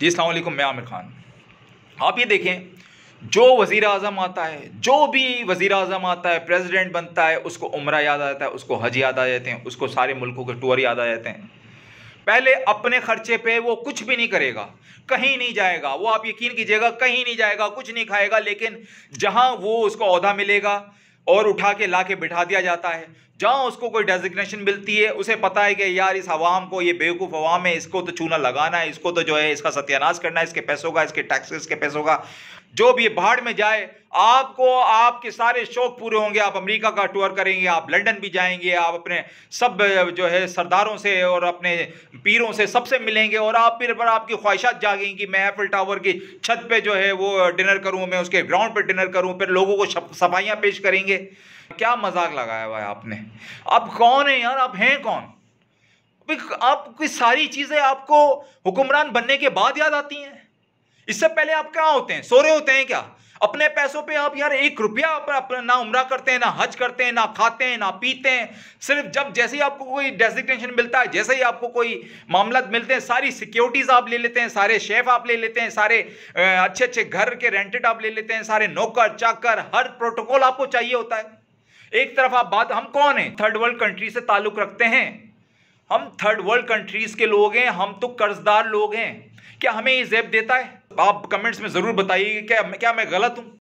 जी अलैक्म मैं आमिर खान आप ये देखें जो वज़ी अजम आता है जो भी वज़ी अजम आता है प्रेसिडेंट बनता है उसको उम्र याद आ जाता है उसको हज याद आ जाते हैं उसको सारे मुल्कों के टूर याद आ जाते हैं पहले अपने खर्चे पे वो कुछ भी नहीं करेगा कहीं नहीं जाएगा वो आप यकीन कीजिएगा कहीं नहीं जाएगा कुछ नहीं खाएगा लेकिन जहां वो उसको अहदा मिलेगा और उठा के ला के बिठा दिया जाता है जहाँ उसको कोई डेजिग्नेशन मिलती है उसे पता है कि यार इस आवाम को ये बेवकूफ़ अवाम है इसको तो चूना लगाना है इसको तो जो है इसका सत्यानाश करना है इसके पैसों का इसके टैक्सेस के पैसों का जो भी भाड़ में जाए आपको आपके सारे शौक पूरे होंगे आप अमेरिका का टूर करेंगे आप लंदन भी जाएंगे आप अपने सब जो है सरदारों से और अपने पीरों से सबसे मिलेंगे और आप फिर पर आपकी ख्वाहिशात जागेंगी मैं एफिल टावर की छत पे जो है वो डिनर करूं मैं उसके ग्राउंड पे डिनर करूं फिर लोगों को सफाइयाँ पेश करेंगे क्या मजाक लगाया हुआ है आपने आप कौन है यार आप हैं कौन आपकी सारी चीज़ें आपको हुक्मरान बनने के बाद याद आती हैं इससे पहले आप क्या होते हैं सो रहे होते हैं क्या अपने पैसों पे आप यार एक रुपया ना उम्र करते हैं ना हज करते हैं ना खाते हैं ना पीते हैं सिर्फ जब जैसे ही आपको कोई डेजिग्नेशन मिलता है जैसे ही आपको कोई मामला मिलते हैं सारी सिक्योरिटीज़ आप ले लेते हैं सारे शेफ आप ले लेते हैं सारे अच्छे अच्छे घर के रेंटेड आप ले लेते हैं सारे नौकर चाकर हर प्रोटोकॉल आपको चाहिए होता है एक तरफ आप बात हम कौन हैं थर्ड वर्ल्ड कंट्री से ताल्लुक रखते हैं हम थर्ड वर्ल्ड कंट्रीज के लोग हैं हम तो कर्जदार लोग हैं क्या हमें ये जेब देता है आप कमेंट्स में ज़रूर बताइए क्या क्या मैं गलत हूँ